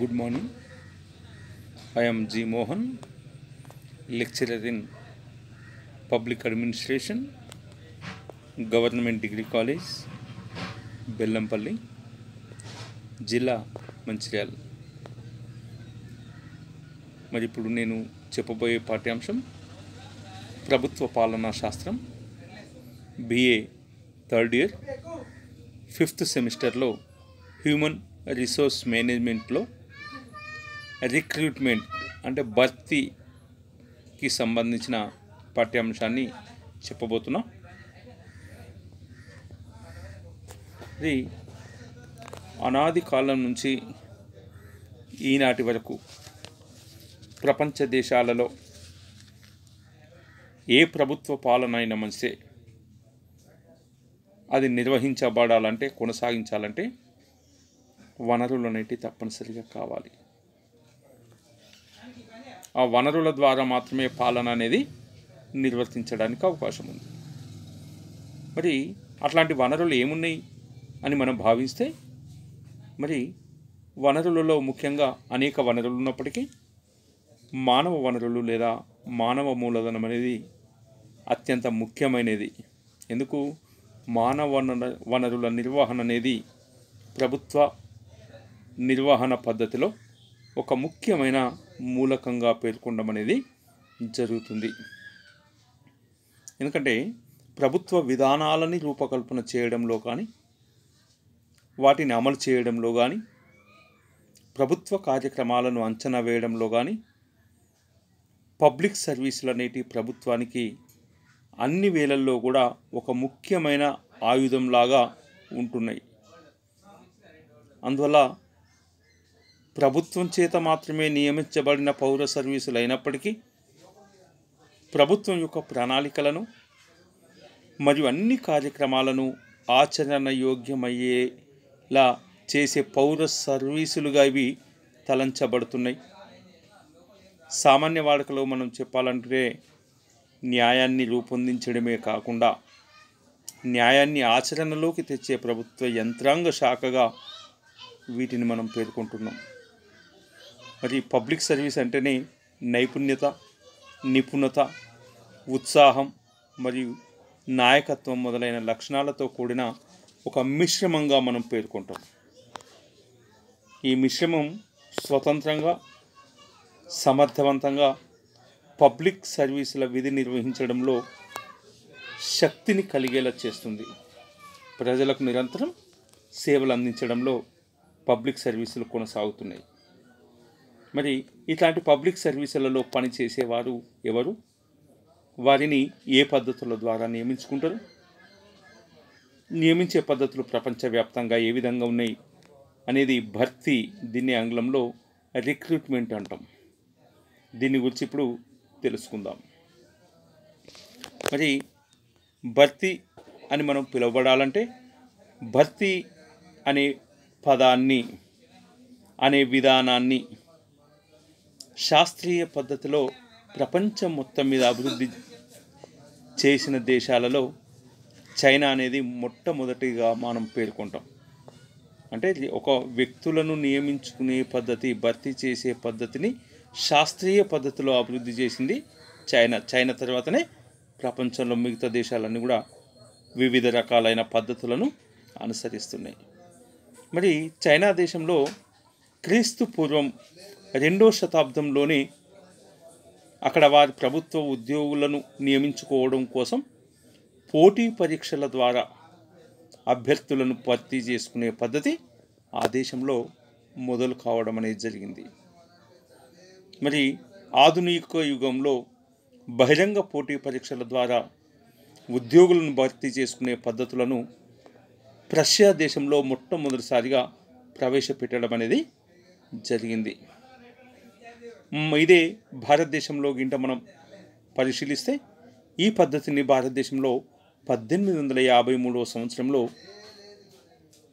good morning I am G Mohan lecturer public administration government degree college Bellampalli జిల్లా మంచిర్యాల మరి ఇప్పుడు నేను చెప్పబోయే పాఠ్యాంశం ప్రభుత్వ పాలనా శాస్త్రం బిఏ థర్డ్ ఇయర్ ఫిఫ్త్ సెమిస్టర్లో హ్యూమన్ రిసోర్స్ మేనేజ్మెంట్లో రిక్రూట్మెంట్ అంటే భర్తీకి సంబంధించిన పాఠ్యాంశాన్ని చెప్పబోతున్నాం ఇది అనాది కాలం నుంచి ఈనాటి వరకు ప్రపంచ దేశాలలో ఏ ప్రభుత్వ పాలన అయిన మంచిదే అది నిర్వహించబడాలంటే కొనసాగించాలంటే వనరులు అనేటివి తప్పనిసరిగా కావాలి ఆ వనరుల ద్వారా మాత్రమే పాలన అనేది నిర్వర్తించడానికి అవకాశం ఉంది మరి అట్లాంటి వనరులు ఏమున్నాయి అని మనం భావిస్తే మరి వనరులలో ముఖ్యంగా అనేక వనరులు ఉన్నప్పటికీ మానవ వనరులు లేదా మానవ మూలధనం అనేది అత్యంత ముఖ్యమైనది ఎందుకు మానవ వనరుల నిర్వహణ అనేది ప్రభుత్వ నిర్వహణ పద్ధతిలో ఒక ముఖ్యమైన మూలకంగా పేర్కొనడం అనేది జరుగుతుంది ఎందుకంటే ప్రభుత్వ విధానాలని రూపకల్పన చేయడంలో కానీ వాటిని అమలు చేయడంలో కానీ ప్రభుత్వ కార్యక్రమాలను అంచనా వేయడంలో కానీ పబ్లిక్ సర్వీసులు అనేటి ప్రభుత్వానికి అన్ని వేళల్లో కూడా ఒక ముఖ్యమైన ఆయుధంలాగా ఉంటున్నాయి అందువల్ల ప్రభుత్వం చేత మాత్రమే నియమించబడిన పౌర సర్వీసులు అయినప్పటికీ ప్రభుత్వం యొక్క ప్రణాళికలను మరియు అన్ని కార్యక్రమాలను ఆచరణ యోగ్యమయ్యేలా చేసే పౌర సర్వీసులుగా ఇవి తలంచబడుతున్నాయి సామాన్య వాడుకలో మనం చెప్పాలంటే న్యాయాన్ని రూపొందించడమే కాకుండా న్యాయాన్ని ఆచరణలోకి తెచ్చే ప్రభుత్వ యంత్రాంగ శాఖగా వీటిని మనం పేర్కొంటున్నాం మరి పబ్లిక్ సర్వీస్ అంటేనే నైపుణ్యత నిపుణత ఉత్సాహం మరియు నాయకత్వం మొదలైన లక్షణాలతో కూడిన ఒక మిశ్రమంగా మనం పేర్కొంటాం ఈ మిశ్రమం స్వతంత్రంగా సమర్థవంతంగా పబ్లిక్ సర్వీసుల విధి నిర్వహించడంలో శక్తిని కలిగేలా చేస్తుంది ప్రజలకు నిరంతరం సేవలు అందించడంలో పబ్లిక్ సర్వీసులు కొనసాగుతున్నాయి మరి ఇట్లాంటి పబ్లిక్ సర్వీసులలో పనిచేసేవారు ఎవరు వారిని ఏ పద్ధతుల ద్వారా నియమించుకుంటారు నియమించే పద్ధతులు ప్రపంచవ్యాప్తంగా ఏ విధంగా ఉన్నాయి అనేది భర్తీ దీన్ని ఆంగ్లంలో రిక్రూట్మెంట్ అంటాం దీని గురించి ఇప్పుడు తెలుసుకుందాం మరి భర్తీ అని మనం పిలువబడాలంటే భర్తీ అనే పదాన్ని అనే విధానాన్ని శాస్త్రీయ పద్ధతిలో ప్రపంచం మొత్తం మీద అభివృద్ధి చేసిన దేశాలలో చైనా అనేది మొట్టమొదటిగా మనం పేర్కొంటాం అంటే ఒక వ్యక్తులను నియమించుకునే పద్ధతి భర్తీ చేసే పద్ధతిని శాస్త్రీయ పద్ధతిలో అభివృద్ధి చేసింది చైనా చైనా తర్వాతనే ప్రపంచంలో మిగతా దేశాలన్నీ కూడా వివిధ రకాలైన పద్ధతులను అనుసరిస్తున్నాయి మరి చైనా దేశంలో క్రీస్తు పూర్వం రెండో శతాబ్దంలోనే అక్కడ వారి ప్రభుత్వ ఉద్యోగులను నియమించుకోవడం కోసం పోటీ పరీక్షల ద్వారా అభ్యర్థులను భర్తీ చేసుకునే పద్ధతి ఆ దేశంలో మొదలు కావడం అనేది జరిగింది మరి ఆధునిక యుగంలో బహిరంగ పోటీ పరీక్షల ద్వారా ఉద్యోగులను భర్తీ చేసుకునే పద్ధతులను ప్రష్యా దేశంలో మొట్టమొదటిసారిగా ప్రవేశపెట్టడం అనేది జరిగింది ఇదే భారతదేశంలో గింట మనం పరిశీలిస్తే ఈ పద్ధతిని భారతదేశంలో పద్దెనిమిది వందల యాభై మూడవ సంవత్సరంలో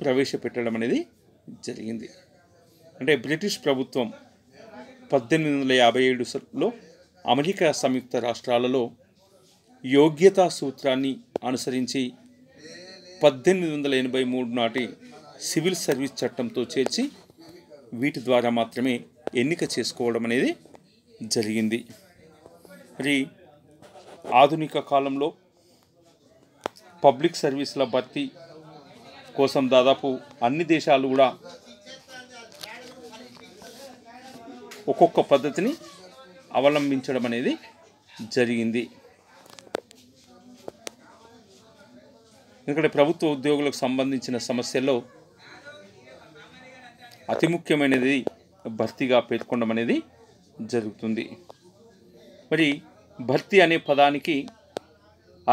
ప్రవేశపెట్టడం అనేది జరిగింది అంటే బ్రిటిష్ ప్రభుత్వం పద్దెనిమిది వందల యాభై ఏడులో అమెరికా సంయుక్త రాష్ట్రాలలో యోగ్యతా సూత్రాన్ని అనుసరించి పద్దెనిమిది వందల ఎనభై మూడు నాటి సివిల్ సర్వీస్ చట్టంతో చేర్చి వీటి ద్వారా మాత్రమే ఎన్నిక చేసుకోవడం అనేది జరిగింది మరి ఆధునిక కాలంలో పబ్లిక్ సర్వీస్ల భర్తీ కోసం దాదాపు అన్ని దేశాలు కూడా ఒక్కొక్క పద్ధతిని అవలంబించడం అనేది జరిగింది ఎందుకంటే ప్రభుత్వ ఉద్యోగులకు సంబంధించిన సమస్యల్లో అతి ముఖ్యమైనది భర్తీగా పేర్కొనడం అనేది జరుగుతుంది మరి భర్తీ అనే పదానికి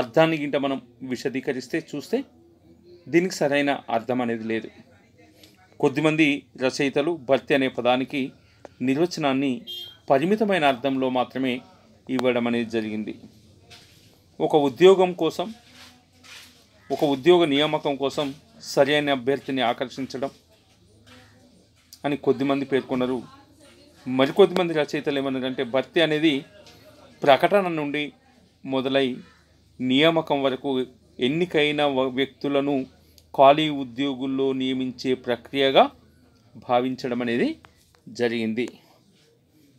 అర్థాన్ని గింట మనం విశదీకరిస్తే చూస్తే దీనికి సరైన అర్థం అనేది లేదు కొద్దిమంది రచయితలు భర్తీ అనే పదానికి నిర్వచనాన్ని పరిమితమైన అర్థంలో మాత్రమే ఇవ్వడం అనేది జరిగింది ఒక ఉద్యోగం కోసం ఒక ఉద్యోగ నియామకం కోసం సరైన అభ్యర్థిని ఆకర్షించడం అని కొద్దిమంది పేర్కొన్నారు మరికొద్దిమంది రచయితలు ఏమన్నారంటే భర్తీ అనేది ప్రకటన నుండి మొదలై నియామకం వరకు ఎన్నికైన వ్యక్తులను ఖాళీ ఉద్యోగుల్లో నియమించే ప్రక్రియగా భావించడం అనేది జరిగింది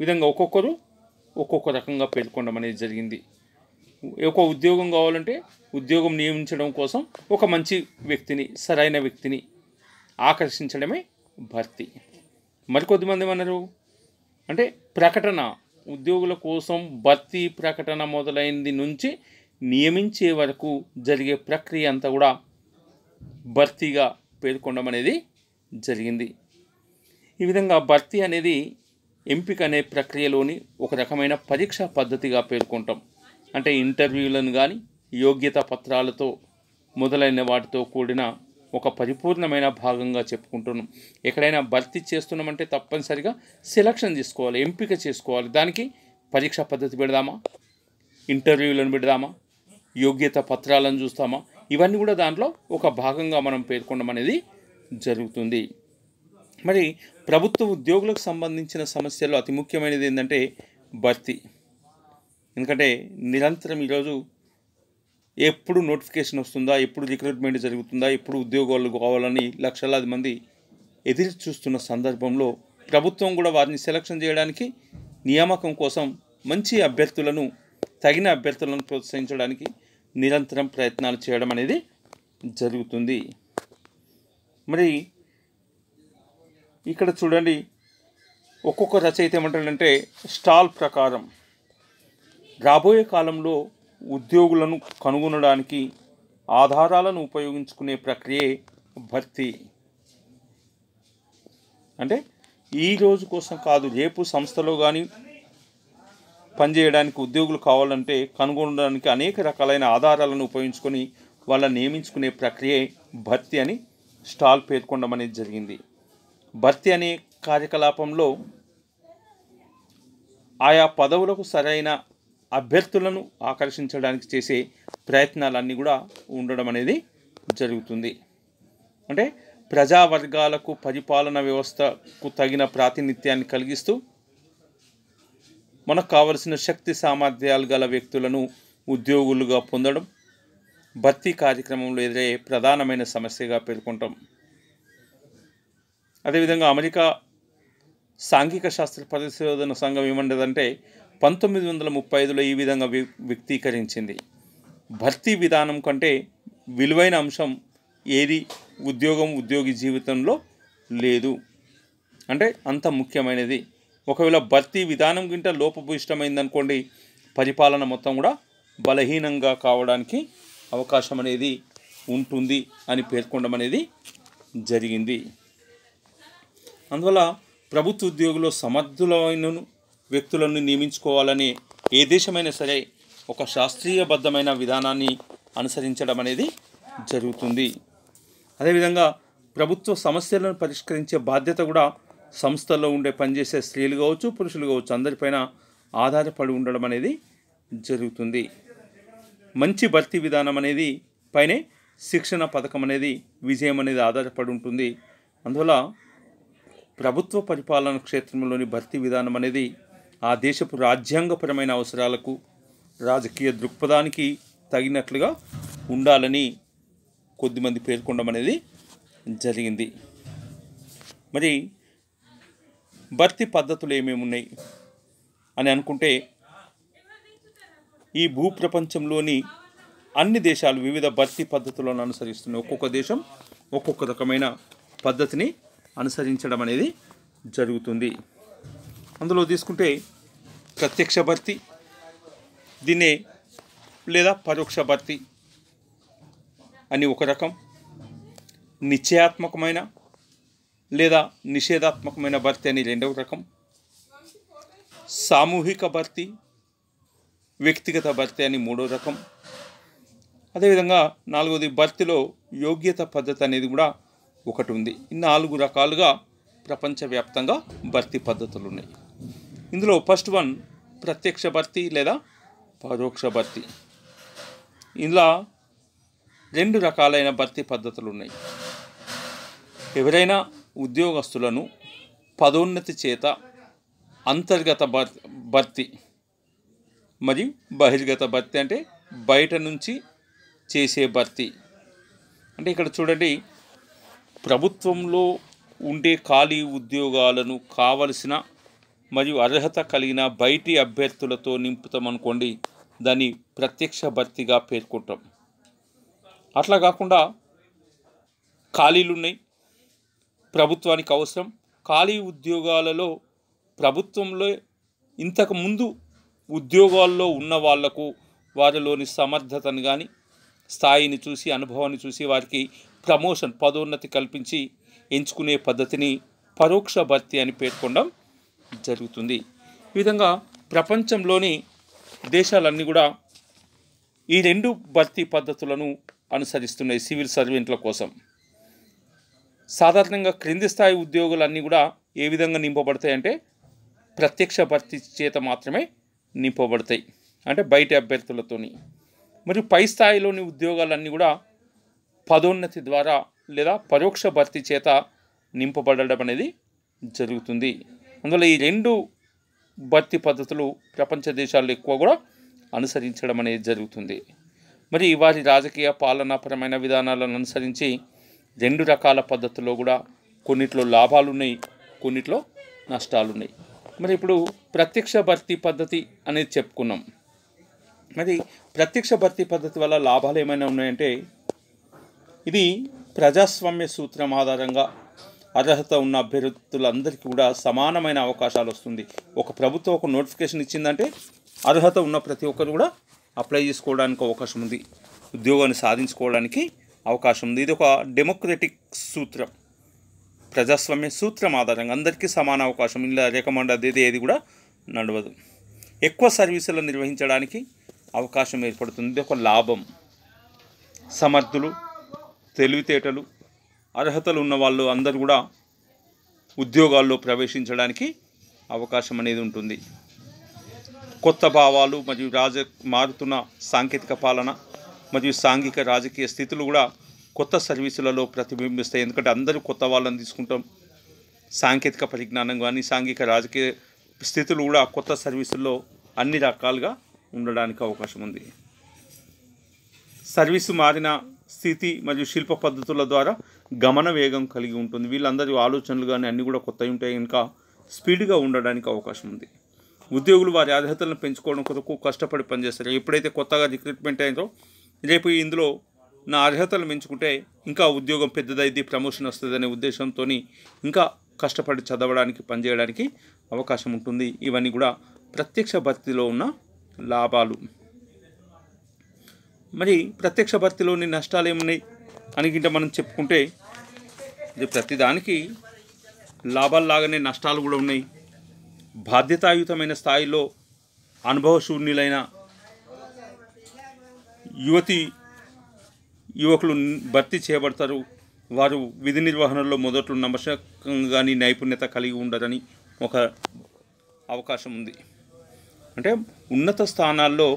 విధంగా ఒక్కొక్కరు ఒక్కొక్క రకంగా పేర్కొనడం అనేది జరిగింది ఒక ఉద్యోగం కావాలంటే ఉద్యోగం నియమించడం కోసం ఒక మంచి వ్యక్తిని సరైన వ్యక్తిని ఆకర్షించడమే భర్తీ మరికొద్దిమంది ఏమన్నారు అంటే ప్రకటన ఉద్యోగుల కోసం భర్తీ ప్రకటన మొదలైంది నుంచి నియమించే వరకు జరిగే ప్రక్రియ అంతా కూడా భర్తీగా పేర్కొనడం అనేది జరిగింది ఈ విధంగా భర్తీ అనేది ఎంపిక అనే ప్రక్రియలోని ఒక రకమైన పరీక్షా పద్ధతిగా పేర్కొంటాం అంటే ఇంటర్వ్యూలను కానీ యోగ్యత పత్రాలతో మొదలైన వాటితో కూడిన ఒక పరిపూర్ణమైన భాగంగా చెప్పుకుంటున్నాం ఎక్కడైనా భర్తీ చేస్తున్నామంటే తప్పనిసరిగా సెలక్షన్ తీసుకోవాలి ఎంపిక చేసుకోవాలి దానికి పరీక్షా పద్ధతి పెడదామా ఇంటర్వ్యూలను పెడదామా యోగ్యత పత్రాలను చూస్తామా ఇవన్నీ కూడా దాంట్లో ఒక భాగంగా మనం పేర్కొనడం అనేది జరుగుతుంది మరి ప్రభుత్వ ఉద్యోగులకు సంబంధించిన సమస్యల్లో అతి ముఖ్యమైనది ఏంటంటే భర్తీ ఎందుకంటే నిరంతరం ఈరోజు ఎప్పుడు నోటిఫికేషన్ వస్తుందా ఎప్పుడు రిక్రూట్మెంట్ జరుగుతుందా ఎప్పుడు ఉద్యోగాలు కావాలని లక్షలాది మంది ఎదురు చూస్తున్న సందర్భంలో ప్రభుత్వం కూడా వారిని సెలక్షన్ చేయడానికి నియామకం కోసం మంచి అభ్యర్థులను తగిన అభ్యర్థులను ప్రోత్సహించడానికి నిరంతరం ప్రయత్నాలు చేయడం అనేది జరుగుతుంది మరి ఇక్కడ చూడండి ఒక్కొక్క రచయిత ఏమంటాడంటే స్టాల్ ప్రకారం రాబోయే కాలంలో ఉద్యోగులను కనుగొనడానికి ఆధారాలను ఉపయోగించుకునే ప్రక్రియే భర్తీ అంటే ఈ రోజు కోసం కాదు రేపు సంస్థలో కానీ పనిచేయడానికి ఉద్యోగులు కావాలంటే కనుగొనడానికి అనేక రకాలైన ఆధారాలను ఉపయోగించుకొని వాళ్ళని నియమించుకునే ప్రక్రియే భర్తీ అని స్టాల్ పేర్కొనడం అనేది జరిగింది భర్తీ అనే కార్యకలాపంలో ఆయా పదవులకు సరైన అభ్యర్థులను ఆకర్షించడానికి చేసే ప్రయత్నాలన్నీ కూడా ఉండడం అనేది జరుగుతుంది అంటే ప్రజావర్గాలకు పరిపాలన వ్యవస్థకు తగిన ప్రాతినిధ్యాన్ని కలిగిస్తూ మనకు కావలసిన శక్తి సామర్థ్యాలు గల వ్యక్తులను ఉద్యోగులుగా పొందడం భర్తీ కార్యక్రమంలో ఎదురయ్యే ప్రధానమైన సమస్యగా పేర్కొంటాం అదేవిధంగా అమెరికా సాంఘిక శాస్త్ర పరిశోధన సంఘం ఏమంటుందంటే పంతొమ్మిది వందల ముప్పై ఐదులో ఈ విధంగా వ్యక్తీకరించింది భర్తీ విధానం కంటే విలువైన అంశం ఏది ఉద్యోగం ఉద్యోగి జీవితంలో లేదు అంటే అంత ముఖ్యమైనది ఒకవేళ భర్తీ విధానం కింద లోపభూయిష్టమైందనుకోండి పరిపాలన మొత్తం కూడా బలహీనంగా కావడానికి అవకాశం అనేది ఉంటుంది అని పేర్కొనడం అనేది జరిగింది అందువల్ల ప్రభుత్వ ఉద్యోగులు సమర్థులైనను వ్యక్తులను నియమించుకోవాలని ఏ దేశమైనా సరే ఒక శాస్త్రీయబద్ధమైన విధానాన్ని అనుసరించడం అనేది జరుగుతుంది అదేవిధంగా ప్రభుత్వ సమస్యలను పరిష్కరించే బాధ్యత కూడా సంస్థల్లో ఉండే పనిచేసే స్త్రీలు కావచ్చు పురుషులు కావచ్చు అందరిపైన ఆధారపడి ఉండడం అనేది జరుగుతుంది మంచి భర్తీ విధానం అనేది పైనే శిక్షణ పథకం అనేది విజయం అనేది ఆధారపడి ఉంటుంది అందువల్ల ప్రభుత్వ పరిపాలన క్షేత్రంలోని భర్తీ విధానం అనేది ఆ దేశపు రాజ్యాంగపరమైన అవసరాలకు రాజకీయ దృక్పథానికి తగినట్లుగా ఉండాలని కొద్దిమంది పేర్కొనడం అనేది జరిగింది మరి భర్తీ పద్ధతులు ఏమేమి ఉన్నాయి అని అనుకుంటే ఈ భూప్రపంచంలోని అన్ని దేశాలు వివిధ భర్తీ పద్ధతులను అనుసరిస్తున్నాయి ఒక్కొక్క దేశం ఒక్కొక్క రకమైన పద్ధతిని అనుసరించడం అనేది జరుగుతుంది అందులో తీసుకుంటే ప్రత్యక్ష భర్తీ దీన్నే లేదా పరోక్ష భర్తీ అని ఒక రకం నిశ్చయాత్మకమైన లేదా నిషేధాత్మకమైన భర్తీ అని రెండవ రకం సామూహిక భర్తీ వ్యక్తిగత భర్తీ అని మూడో రకం అదేవిధంగా నాలుగోది భర్తీలో యోగ్యత పద్ధతి అనేది కూడా ఒకటి ఉంది నాలుగు రకాలుగా ప్రపంచవ్యాప్తంగా భర్తీ పద్ధతులు ఉన్నాయి ఇందులో ఫస్ట్ వన్ ప్రత్యక్ష భర్తీ లేదా పరోక్ష భర్తీ ఇందులో రెండు రకాలైన భర్తీ పద్ధతులు ఉన్నాయి ఎవరైనా ఉద్యోగస్తులను పదోన్నతి చేత అంతర్గత భర్తీ మరియు బహిర్గత భర్తీ అంటే బయట నుంచి చేసే భర్తీ అంటే ఇక్కడ చూడండి ప్రభుత్వంలో ఉండే ఖాళీ ఉద్యోగాలను కావలసిన మరియు అర్హత కలిగిన బయటి అభ్యర్థులతో నింపుతామనుకోండి దాన్ని ప్రత్యక్ష భర్తీగా పేర్కొంటాం అట్లా కాకుండా ఖాళీలు ఉన్నాయి ప్రభుత్వానికి అవసరం ఖాళీ ఉద్యోగాలలో ప్రభుత్వంలో ఇంతకు ముందు ఉద్యోగాల్లో ఉన్న వాళ్లకు వారిలోని సమర్థతను కానీ స్థాయిని చూసి అనుభవాన్ని చూసి వారికి ప్రమోషన్ పదోన్నతి కల్పించి ఎంచుకునే పద్ధతిని పరోక్ష భర్తీ అని పేర్కొనడం జరుగుతుంది ఈ విధంగా ప్రపంచంలోని దేశాలన్నీ కూడా ఈ రెండు భర్తీ పద్ధతులను అనుసరిస్తున్నాయి సివిల్ సర్వెంట్ల కోసం సాధారణంగా క్రింది స్థాయి ఉద్యోగులన్నీ కూడా ఏ విధంగా నింపబడతాయంటే ప్రత్యక్ష భర్తీ చేత మాత్రమే నింపబడతాయి అంటే బయట అభ్యర్థులతోని మరియు పై స్థాయిలోని ఉద్యోగాలన్నీ కూడా పదోన్నతి ద్వారా లేదా పరోక్ష భర్తీ చేత నింపబడడం అనేది జరుగుతుంది అందువల్ల ఈ రెండు భర్తీ పద్ధతులు ప్రపంచ దేశాల్లో ఎక్కువ కూడా అనుసరించడం అనేది జరుగుతుంది మరి వారి రాజకీయ పాలనాపరమైన విధానాలను అనుసరించి రెండు రకాల పద్ధతుల్లో కూడా కొన్నిట్లో లాభాలు ఉన్నాయి కొన్నిట్లో నష్టాలు ఉన్నాయి మరి ఇప్పుడు ప్రత్యక్ష భర్తీ పద్ధతి అనేది చెప్పుకున్నాం మరి ప్రత్యక్ష భర్తీ పద్ధతి వల్ల లాభాలు ఏమైనా ఉన్నాయంటే ఇది ప్రజాస్వామ్య సూత్రం ఆధారంగా అర్హత ఉన్న అభ్యర్థులందరికీ కూడా సమానమైన అవకాశాలు వస్తుంది ఒక ప్రభుత్వం ఒక నోటిఫికేషన్ ఇచ్చిందంటే అర్హత ఉన్న ప్రతి ఒక్కరు కూడా అప్లై చేసుకోవడానికి అవకాశం ఉంది ఉద్యోగాన్ని సాధించుకోవడానికి అవకాశం ఉంది ఇది ఒక డెమోక్రటిక్ సూత్రం ప్రజాస్వామ్య సూత్రం ఆధారంగా అందరికీ సమాన అవకాశం ఇలా రికమండ్ అదేది ఏది కూడా నడవదు ఎక్కువ సర్వీసులు నిర్వహించడానికి అవకాశం ఏర్పడుతుంది ఒక లాభం సమర్థులు తెలివితేటలు అర్హతలు ఉన్న వాళ్ళు అందరు కూడా ఉద్యోగాల్లో ప్రవేశించడానికి అవకాశం అనేది ఉంటుంది కొత్త భావాలు మరియు రాజ మారుతున్న సాంకేతిక పాలన మరియు సాంఘిక రాజకీయ స్థితులు కూడా కొత్త సర్వీసులలో ప్రతిబింబిస్తాయి ఎందుకంటే అందరూ కొత్త వాళ్ళని తీసుకుంటాం సాంకేతిక పరిజ్ఞానం కానీ సాంఘిక రాజకీయ స్థితులు కూడా కొత్త సర్వీసుల్లో అన్ని రకాలుగా ఉండడానికి అవకాశం ఉంది సర్వీసు మారిన స్థితి మరియు శిల్ప పద్ధతుల ద్వారా గమన వేగం కలిగి ఉంటుంది వీళ్ళందరి ఆలోచనలు కానీ అన్నీ కూడా కొత్తవి ఉంటాయి ఇంకా స్పీడ్గా ఉండడానికి అవకాశం ఉంది ఉద్యోగులు వారి అర్హతలను పెంచుకోవడం కొరకు కష్టపడి పనిచేస్తారు ఎప్పుడైతే కొత్తగా రిక్రూట్మెంట్ అయిందో రేపు ఇందులో నా అర్హతలు పెంచుకుంటే ఇంకా ఉద్యోగం పెద్దదైతే ప్రమోషన్ వస్తుందనే ఉద్దేశంతో ఇంకా కష్టపడి చదవడానికి పనిచేయడానికి అవకాశం ఉంటుంది ఇవన్నీ కూడా ప్రత్యక్ష భర్తీలో ఉన్న లాభాలు మరి ప్రత్యక్ష భర్తీలోని నష్టాలు ఏమున్నాయి అనికింటే మనం చెప్పుకుంటే ఇది ప్రతిదానికి లాభాల్లాగానే నష్టాలు కూడా ఉన్నాయి బాధ్యతాయుతమైన స్థాయిలో అనుభవశూన్యులైన యువతి యువకులు భర్తీ చేయబడతారు వారు విధి నిర్వహణలో మొదట్లో నమ్మకంగాని నైపుణ్యత కలిగి ఉండరని ఒక అవకాశం ఉంది అంటే ఉన్నత స్థానాల్లో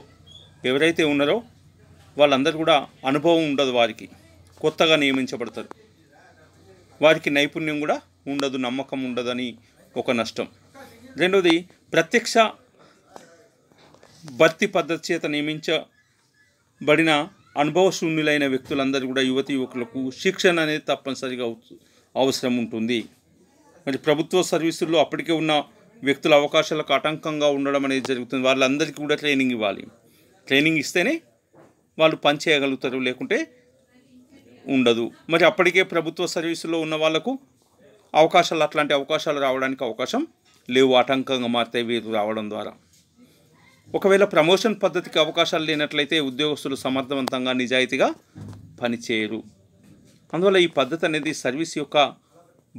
ఎవరైతే ఉన్నారో వాళ్ళందరూ కూడా అనుభవం ఉండదు వారికి కొత్తగా నియమించబడతారు వారికి నైపుణ్యం కూడా ఉండదు నమ్మకం ఉండదని ఒక నష్టం రెండవది ప్రత్యక్ష భర్తీ పద్ధతి చేత నియమించబడిన అనుభవశూన్యులైన వ్యక్తులందరూ కూడా యువతి యువకులకు శిక్షణ అనేది తప్పనిసరిగా అవసరం ఉంటుంది మరి ప్రభుత్వ సర్వీసుల్లో అప్పటికే ఉన్న వ్యక్తుల అవకాశాలకు ఆటంకంగా ఉండడం అనేది జరుగుతుంది వాళ్ళందరికీ కూడా ట్రైనింగ్ ఇవ్వాలి ట్రైనింగ్ ఇస్తేనే వాళ్ళు పనిచేయగలుగుతారు లేకుంటే ఉండదు మరి అప్పటికే ప్రభుత్వ సర్వీసులో ఉన్న వాళ్లకు అవకాశాలు అట్లాంటి అవకాశాలు రావడానికి అవకాశం లేవు ఆటంకంగా మారితే వీరు రావడం ద్వారా ఒకవేళ ప్రమోషన్ పద్ధతికి అవకాశాలు లేనట్లయితే ఉద్యోగస్తులు సమర్థవంతంగా నిజాయితీగా పనిచేయరు అందువల్ల ఈ పద్ధతి అనేది సర్వీస్ యొక్క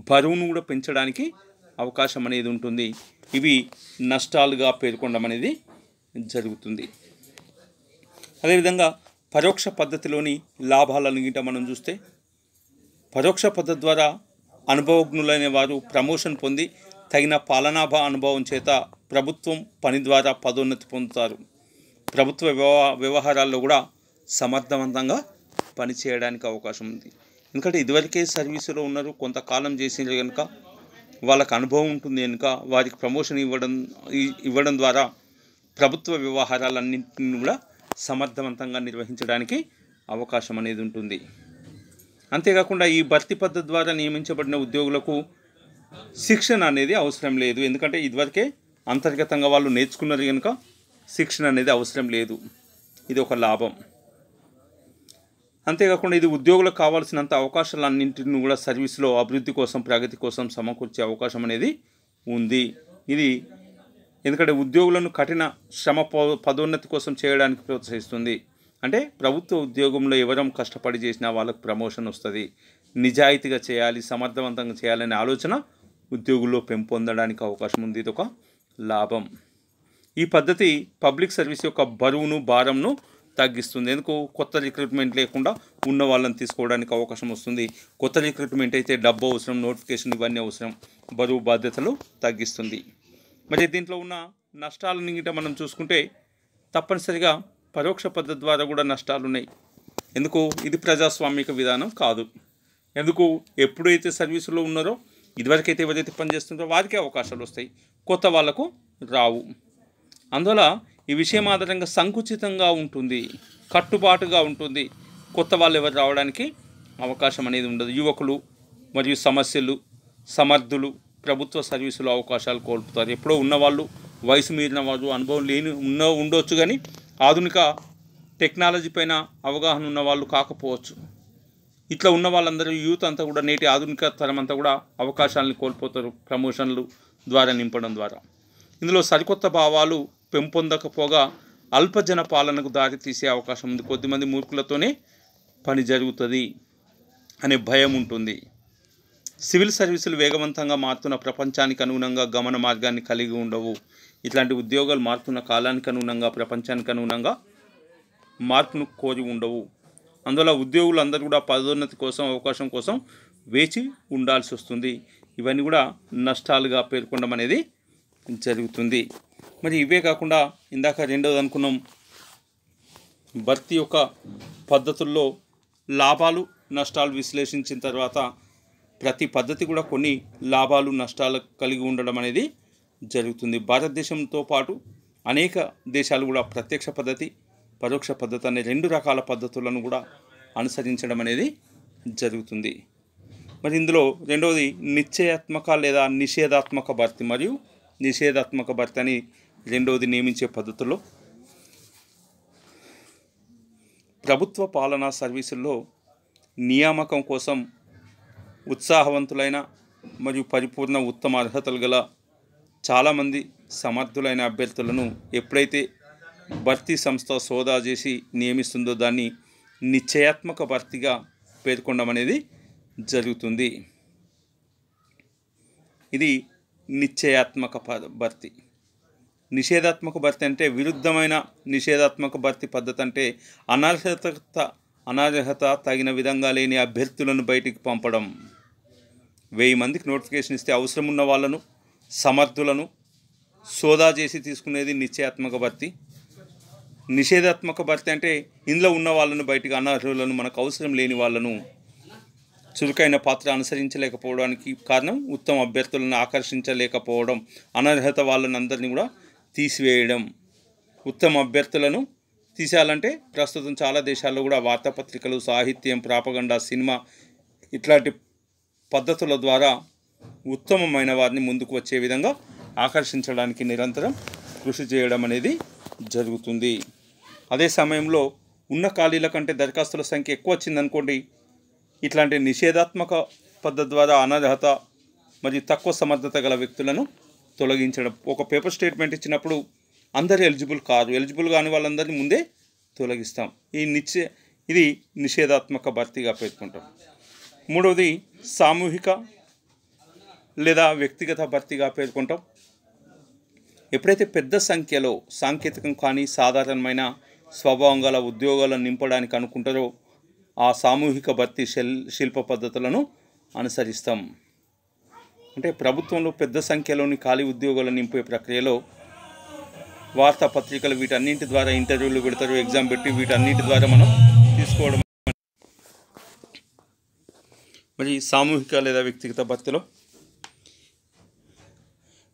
బరువును కూడా పెంచడానికి అవకాశం అనేది ఉంటుంది ఇవి నష్టాలుగా పేర్కొనడం అనేది జరుగుతుంది అదేవిధంగా పరోక్ష పద్ధతిలోని లాభాలను గిట మనం చూస్తే పరోక్ష పద్ధతి ద్వారా అనుభవజ్ఞులైన వారు ప్రమోషన్ పొంది తగిన పాలనాభ అనుభవం చేత ప్రభుత్వం పని ద్వారా పదోన్నతి పొందుతారు ప్రభుత్వ వ్యవహారాల్లో కూడా సమర్థవంతంగా పనిచేయడానికి అవకాశం ఉంది ఎందుకంటే ఇదివరకే సర్వీసులో ఉన్నారు కొంతకాలం చేసిన కనుక వాళ్ళకి అనుభవం ఉంటుంది కనుక వారికి ప్రమోషన్ ఇవ్వడం ఇవ్వడం ద్వారా ప్రభుత్వ వ్యవహారాలన్నింటినీ కూడా సమర్థవంతంగా నిర్వహించడానికి అవకాశం అనేది ఉంటుంది అంతేకాకుండా ఈ భర్తీ పద్ధతి ద్వారా నియమించబడిన ఉద్యోగులకు శిక్షణ అనేది అవసరం లేదు ఎందుకంటే ఇదివరకే అంతర్గతంగా వాళ్ళు నేర్చుకున్నారు కనుక శిక్షణ అనేది అవసరం లేదు ఇది ఒక లాభం అంతేకాకుండా ఇది ఉద్యోగులకు కావాల్సినంత అవకాశాలన్నింటినీ కూడా సర్వీస్లో అభివృద్ధి కోసం ప్రగతి కోసం సమకూర్చే అవకాశం అనేది ఉంది ఇది ఎందుకంటే ఉద్యోగులను కఠిన శ్రమ పదోన్నతి కోసం చేయడానికి ప్రోత్సహిస్తుంది అంటే ప్రభుత్వ ఉద్యోగంలో ఎవరం కష్టపడి చేసినా వాళ్ళకు ప్రమోషన్ వస్తుంది నిజాయితీగా చేయాలి సమర్థవంతంగా చేయాలనే ఆలోచన ఉద్యోగుల్లో పెంపొందడానికి అవకాశం ఉంది ఇది ఒక లాభం ఈ పద్ధతి పబ్లిక్ సర్వీస్ యొక్క బరువును భారంను తగ్గిస్తుంది ఎందుకు కొత్త రిక్రూట్మెంట్ లేకుండా ఉన్న వాళ్ళని తీసుకోవడానికి అవకాశం వస్తుంది కొత్త రిక్రూట్మెంట్ అయితే డబ్బు అవసరం నోటిఫికేషన్ ఇవన్నీ అవసరం బరువు బాధ్యతలు తగ్గిస్తుంది మరి దీంట్లో ఉన్న నష్టాలను గిట మనం చూసుకుంటే తప్పనిసరిగా పరోక్ష పద్ధతి ద్వారా కూడా నష్టాలు ఉన్నాయి ఎందుకు ఇది ప్రజాస్వామిక విధానం కాదు ఎందుకు ఎప్పుడైతే సర్వీసులో ఉన్నారో ఇదివరకైతే ఎవరైతే పనిచేస్తుంటారో వారికే అవకాశాలు వస్తాయి కొత్త వాళ్లకు రావు అందువల్ల ఈ విషయం ఆధారంగా సంకుచితంగా ఉంటుంది కట్టుబాటుగా ఉంటుంది కొత్త వాళ్ళు ఎవరు రావడానికి అవకాశం అనేది ఉండదు యువకులు మరియు సమస్యలు సమర్థులు ప్రభుత్వ సర్వీసులో అవకాశాలు కోల్పోతారు ఎప్పుడో ఉన్నవాళ్ళు వయసు మీరిన వాళ్ళు అనుభవం లేని ఉన్న ఉండొచ్చు కానీ ఆధునిక టెక్నాలజీ పైన అవగాహన ఉన్నవాళ్ళు కాకపోవచ్చు ఇట్లా ఉన్న వాళ్ళందరూ యూత్ అంతా కూడా నేటి ఆధునిక తరం అంతా కూడా అవకాశాలను కోల్పోతారు ప్రమోషన్లు ద్వారా నింపడం ద్వారా ఇందులో సరికొత్త భావాలు పెంపొందకపోగా అల్పజన పాలనకు తీసే అవకాశం ఉంది కొద్దిమంది మూర్ఖులతోనే పని జరుగుతుంది అనే భయం ఉంటుంది సివిల్ సర్వీసులు వేగవంతంగా మారుతున్న ప్రపంచానికి అనుగుణంగా గమన మార్గాన్ని కలిగి ఉండవు ఇట్లాంటి ఉద్యోగాలు మారుతున్న కాలానికి అనుగుణంగా ప్రపంచానికి అనుగుణంగా మార్పును కోరి ఉండవు అందువల్ల ఉద్యోగులు అందరూ కూడా పదోన్నతి కోసం అవకాశం కోసం వేచి ఉండాల్సి వస్తుంది ఇవన్నీ కూడా నష్టాలుగా పేర్కొనడం అనేది జరుగుతుంది మరి ఇవే కాకుండా ఇందాక రెండోది అనుకున్నాం భర్తీ యొక్క పద్ధతుల్లో లాభాలు నష్టాలు విశ్లేషించిన తర్వాత ప్రతి పద్ధతి కూడా కొన్ని లాభాలు నష్టాలు కలిగి ఉండడం అనేది జరుగుతుంది భారతదేశంతో పాటు అనేక దేశాలు కూడా ప్రత్యక్ష పద్ధతి పరోక్ష పద్ధతి అనే రెండు రకాల పద్ధతులను కూడా అనుసరించడం అనేది జరుగుతుంది మరి ఇందులో రెండవది నిశ్చయాత్మక లేదా నిషేధాత్మక భర్తీ మరియు నిషేధాత్మక భర్తీ అని రెండవది నియమించే పద్ధతుల్లో ప్రభుత్వ పాలనా సర్వీసుల్లో నియామకం కోసం ఉత్సాహవంతులైన మరియు పరిపూర్ణ ఉత్తమ అర్హతలు గల చాలామంది సమర్థులైన అభ్యర్థులను ఎప్పుడైతే భర్తీ సంస్థ సోదా చేసి నియమిస్తుందో దాన్ని నిశ్చయాత్మక భర్తీగా పేర్కొనడం అనేది జరుగుతుంది ఇది నిశ్చయాత్మక భర్తీ నిషేధాత్మక భర్తీ అంటే విరుద్ధమైన నిషేధాత్మక భర్తీ పద్ధతి అంటే అనర్హత అనర్హత తగిన విధంగా లేని అభ్యర్థులను బయటికి పంపడం వెయ్యి మందికి నోటిఫికేషన్ ఇస్తే అవసరం ఉన్న వాళ్ళను సమర్థులను సోదా చేసి తీసుకునేది నిశ్చయాత్మక భర్తీ నిషేధాత్మక భర్తీ అంటే ఇందులో ఉన్న వాళ్ళను బయటకు అనర్హులను మనకు అవసరం లేని వాళ్ళను చురుకైన పాత్ర అనుసరించలేకపోవడానికి కారణం ఉత్తమ అభ్యర్థులను ఆకర్షించలేకపోవడం అనర్హత వాళ్ళని అందరినీ కూడా తీసివేయడం ఉత్తమ అభ్యర్థులను తీసేయాలంటే ప్రస్తుతం చాలా దేశాల్లో కూడా వార్తాపత్రికలు సాహిత్యం ప్రాపగండ సినిమా ఇట్లాంటి పద్ధతుల ద్వారా ఉత్తమమైన వారిని ముందుకు వచ్చే విధంగా ఆకర్షించడానికి నిరంతరం కృషి చేయడం అనేది జరుగుతుంది అదే సమయంలో ఉన్న ఖాళీల కంటే దరఖాస్తుల సంఖ్య ఎక్కువ వచ్చిందనుకోండి ఇట్లాంటి నిషేధాత్మక పద్ధతి ద్వారా అనర్హత మరియు తక్కువ సమర్థత గల వ్యక్తులను తొలగించడం ఒక పేపర్ స్టేట్మెంట్ ఇచ్చినప్పుడు అందరు ఎలిజిబుల్ కాదు ఎలిజిబుల్ కాని వాళ్ళందరినీ ముందే తొలగిస్తాం ఈ నిశ్చే ఇది నిషేధాత్మక భర్తీగా పేర్కొంటాం మూడవది సామూహిక లేదా వ్యక్తిగత భర్తీగా పేర్కొంటాం ఎప్పుడైతే పెద్ద సంఖ్యలో సాంకేతికం కానీ సాధారణమైన స్వభావం గల ఉద్యోగాలను నింపడానికి అనుకుంటారో ఆ సామూహిక భర్తీ శిల్ప పద్ధతులను అనుసరిస్తాం అంటే ప్రభుత్వంలో పెద్ద సంఖ్యలోని ఖాళీ ఉద్యోగాలు నింపే ప్రక్రియలో వార్తాపత్రికలు వీటన్నింటి ద్వారా ఇంటర్వ్యూలు పెడతారు ఎగ్జామ్ పెట్టి వీటన్నింటి ద్వారా మనం తీసుకోవడం మరి సామూహిక లేదా వ్యక్తిగత భక్తిలో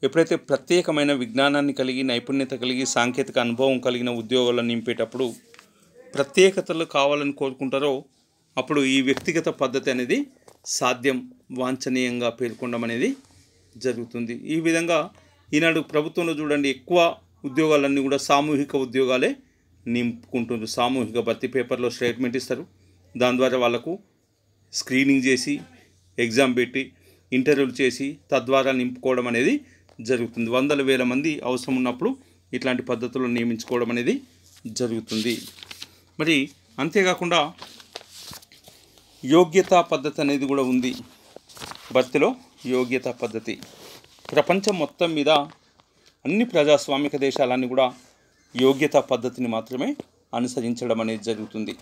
ఎప్పుడైతే ప్రత్యేకమైన విజ్ఞానాన్ని కలిగి నైపుణ్యత కలిగి సాంకేతిక అనుభవం కలిగిన ఉద్యోగాలను నింపేటప్పుడు ప్రత్యేకతలు కావాలని కోరుకుంటారో అప్పుడు ఈ వ్యక్తిగత పద్ధతి అనేది సాధ్యం వాంఛనీయంగా పేర్కొనడం అనేది జరుగుతుంది ఈ విధంగా ఈనాడు ప్రభుత్వంలో చూడండి ఎక్కువ ఉద్యోగాలన్నీ కూడా సామూహిక ఉద్యోగాలే నింపుకుంటుంది సామూహిక భర్తీ పేపర్లో స్టేట్మెంట్ ఇస్తారు దాని ద్వారా వాళ్ళకు స్క్రీనింగ్ చేసి ఎగ్జామ్ పెట్టి ఇంటర్వ్యూలు చేసి తద్వారా నింపుకోవడం అనేది జరుగుతుంది వందల వేల మంది అవసరం ఉన్నప్పుడు ఇట్లాంటి పద్ధతులు నియమించుకోవడం అనేది జరుగుతుంది మరి అంతేకాకుండా యోగ్యతా పద్ధతి అనేది కూడా ఉంది భర్తీలో యోగ్యతా పద్ధతి ప్రపంచం మొత్తం మీద అన్ని ప్రజాస్వామిక దేశాలన్నీ కూడా యోగ్యతా పద్ధతిని మాత్రమే అనుసరించడం అనేది జరుగుతుంది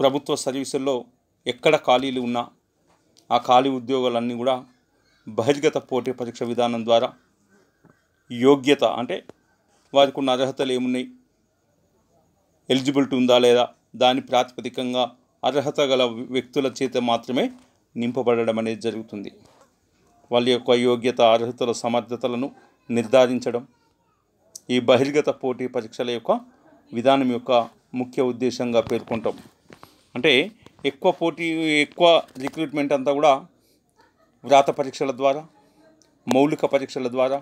ప్రభుత్వ సర్వీసుల్లో ఎక్కడ ఖాళీలు ఉన్నా ఆ ఖాళీ ఉద్యోగాలన్నీ కూడా బహిర్గత పోటీ పరీక్ష విధానం ద్వారా యోగ్యత అంటే వారికి ఉన్న అర్హతలు ఏమున్నాయి ఎలిజిబిలిటీ ఉందా లేదా దాని ప్రాతిపదికంగా అర్హత గల వ్యక్తుల చేత మాత్రమే నింపబడడం అనేది జరుగుతుంది వాళ్ళ యొక్క యోగ్యత అర్హతల సమర్థతలను నిర్ధారించడం ఈ బహిర్గత పోటీ పరీక్షల యొక్క విధానం యొక్క ముఖ్య ఉద్దేశంగా పేర్కొంటాం అంటే ఎక్కువ పోటీ ఎక్కువ రిక్రూట్మెంట్ అంతా కూడా వ్రాత పరీక్షల ద్వారా మౌలిక పరీక్షల ద్వారా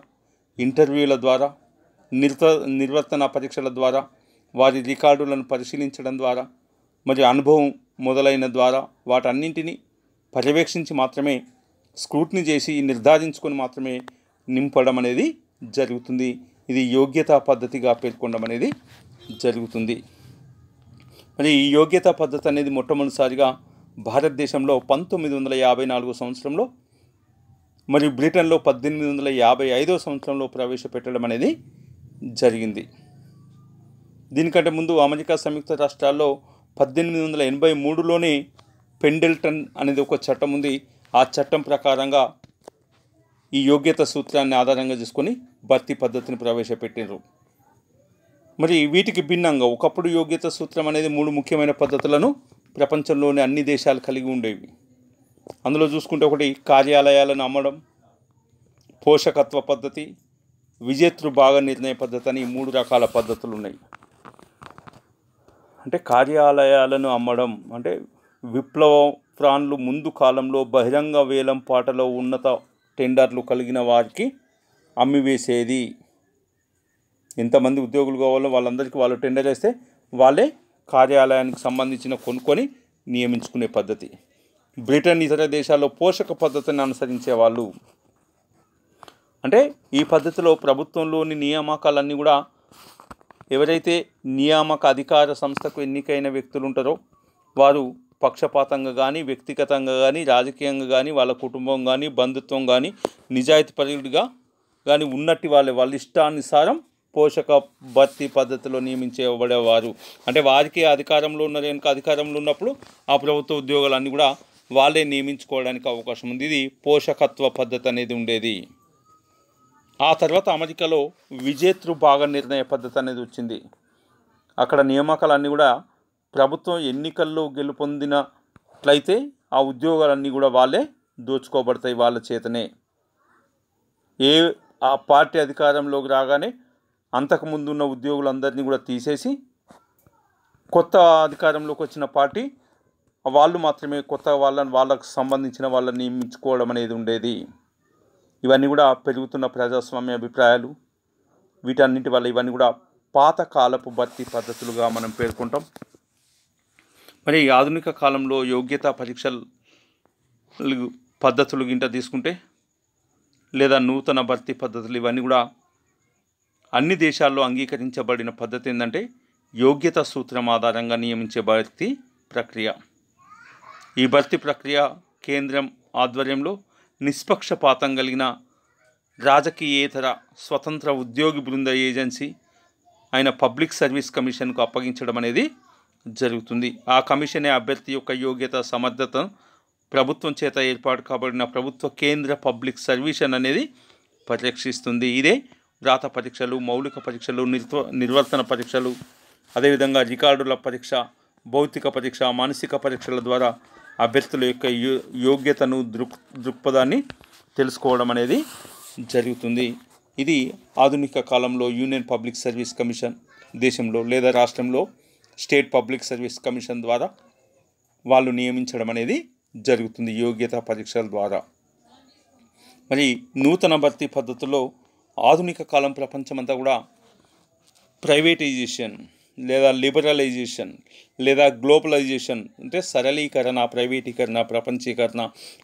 ఇంటర్వ్యూల ద్వారా నిర్వ నిర్వర్తన పరీక్షల ద్వారా వారి రికార్డులను పరిశీలించడం ద్వారా మరి అనుభవం మొదలైన ద్వారా వాటన్నింటినీ పర్యవేక్షించి మాత్రమే స్క్రూట్ని చేసి నిర్ధారించుకొని మాత్రమే నింపడం అనేది జరుగుతుంది ఇది యోగ్యతా పద్ధతిగా పేర్కొనడం అనేది జరుగుతుంది మరి ఈ యోగ్యతా పద్ధతి అనేది మొట్టమొదటిసారిగా భారతదేశంలో పంతొమ్మిది వందల యాభై నాలుగు సంవత్సరంలో మరియు బ్రిటన్లో పద్దెనిమిది వందల యాభై ఐదో సంవత్సరంలో ప్రవేశపెట్టడం అనేది జరిగింది దీనికంటే ముందు అమెరికా సంయుక్త రాష్ట్రాల్లో పద్దెనిమిది వందల ఎనభై మూడులోనే పెండెల్టన్ అనేది ఒక చట్టం ఉంది ఆ చట్టం ప్రకారంగా ఈ యోగ్యత సూత్రాన్ని ఆధారంగా చేసుకొని భర్తీ పద్ధతిని ప్రవేశపెట్టినారు మరి వీటికి భిన్నంగా ఒకప్పుడు యోగ్యత సూత్రం అనేది మూడు ముఖ్యమైన పద్ధతులను ప్రపంచంలోని అన్ని దేశాలు కలిగి ఉండేవి అందులో చూసుకుంటే ఒకటి కార్యాలయాలను అమ్మడం పోషకత్వ పద్ధతి విజేతృ భాగ నిర్ణయ పద్ధతి అని మూడు రకాల పద్ధతులు ఉన్నాయి అంటే కార్యాలయాలను అమ్మడం అంటే విప్లవ ప్రాణులు ముందు కాలంలో బహిరంగ వేలం పాటలో ఉన్నత టెండర్లు కలిగిన వారికి అమ్మివేసేది ఎంతమంది ఉద్యోగులు కావాలో వాళ్ళందరికీ వాళ్ళు టెండర్ చేస్తే వాళ్ళే కార్యాలయానికి సంబంధించిన కొనుక్కొని నియమించుకునే పద్ధతి బ్రిటన్ ఇతర దేశాల్లో పోషక పద్ధతిని అనుసరించే వాళ్ళు అంటే ఈ పద్ధతిలో ప్రభుత్వంలోని నియామకాలన్నీ కూడా ఎవరైతే నియామక అధికార సంస్థకు ఎన్నికైన వ్యక్తులు ఉంటారో వారు పక్షపాతంగా కానీ వ్యక్తిగతంగా కానీ రాజకీయంగా కానీ వాళ్ళ కుటుంబం కానీ బంధుత్వం కానీ నిజాయితీ పరుడిగా కానీ ఉన్నట్టు వాళ్ళే వాళ్ళ ఇష్టానుసారం పోషక భర్తీ పద్ధతిలో నియమించబడేవారు అంటే వారికి అధికారంలో ఉన్న కనుక అధికారంలో ఉన్నప్పుడు ఆ ప్రభుత్వ ఉద్యోగాలన్నీ కూడా వాళ్ళే నియమించుకోవడానికి అవకాశం ఉంది ఇది పోషకత్వ పద్ధతి అనేది ఉండేది ఆ తర్వాత అమెరికాలో విజేతృ భాగ నిర్ణయ పద్ధతి అనేది వచ్చింది అక్కడ నియామకాలన్నీ కూడా ప్రభుత్వం ఎన్నికల్లో గెలుపొందినట్లయితే ఆ ఉద్యోగాలన్నీ కూడా వాళ్ళే దోచుకోబడతాయి వాళ్ళ చేతనే ఏ ఆ పార్టీ అధికారంలోకి రాగానే అంతకుముందు ఉన్న ఉద్యోగులందరినీ కూడా తీసేసి కొత్త అధికారంలోకి వచ్చిన పార్టీ వాళ్ళు మాత్రమే కొత్త వాళ్ళని వాళ్ళకు సంబంధించిన వాళ్ళని నియమించుకోవడం అనేది ఉండేది ఇవన్నీ కూడా పెరుగుతున్న ప్రజాస్వామ్య అభిప్రాయాలు వీటన్నింటి వల్ల ఇవన్నీ కూడా పాత కాలపు భర్తీ పద్ధతులుగా మనం పేర్కొంటాం మరి ఆధునిక కాలంలో యోగ్యత పరీక్షలు పద్ధతులు గింట తీసుకుంటే లేదా నూతన భర్తీ పద్ధతులు ఇవన్నీ కూడా అన్ని దేశాల్లో అంగీకరించబడిన పద్ధతి ఏంటంటే యోగ్యత సూత్రం ఆధారంగా నియమించే భర్తీ ప్రక్రియ ఈ భర్తీ ప్రక్రియ కేంద్రం ఆధ్వర్యంలో నిష్పక్షపాతం కలిగిన రాజకీయేతర స్వతంత్ర ఉద్యోగి బృంద ఏజెన్సీ అయిన పబ్లిక్ సర్వీస్ కమిషన్కు అప్పగించడం అనేది జరుగుతుంది ఆ కమిషనే అభ్యర్థి యొక్క యోగ్యత సమర్థత ప్రభుత్వం చేత ఏర్పాటు కాబడిన ప్రభుత్వ కేంద్ర పబ్లిక్ సర్వీషన్ అనేది పరిరక్షిస్తుంది ఇదే వ్రాత పరీక్షలు మౌలిక పరీక్షలు నిర్వ నిర్వర్తన పరీక్షలు అదేవిధంగా రికార్డుల పరీక్ష భౌతిక పరీక్ష మానసిక పరీక్షల ద్వారా అభ్యర్థుల యొక్క యోగ్యతను దృక్ దృక్పథాన్ని తెలుసుకోవడం అనేది జరుగుతుంది ఇది ఆధునిక కాలంలో యూనియన్ పబ్లిక్ సర్వీస్ కమిషన్ దేశంలో లేదా రాష్ట్రంలో స్టేట్ పబ్లిక్ సర్వీస్ కమిషన్ ద్వారా వాళ్ళు నియమించడం అనేది జరుగుతుంది యోగ్యత పరీక్షల ద్వారా మరి నూతన భర్తీ పద్ధతిలో ఆధునిక కాలం ప్రపంచమంతా కూడా ప్రైవేటైజేషన్ లేదా లిబరలైజేషన్ లేదా గ్లోబలైజేషన్ అంటే సరళీకరణ ప్రైవేటీకరణ ప్రపంచీకరణ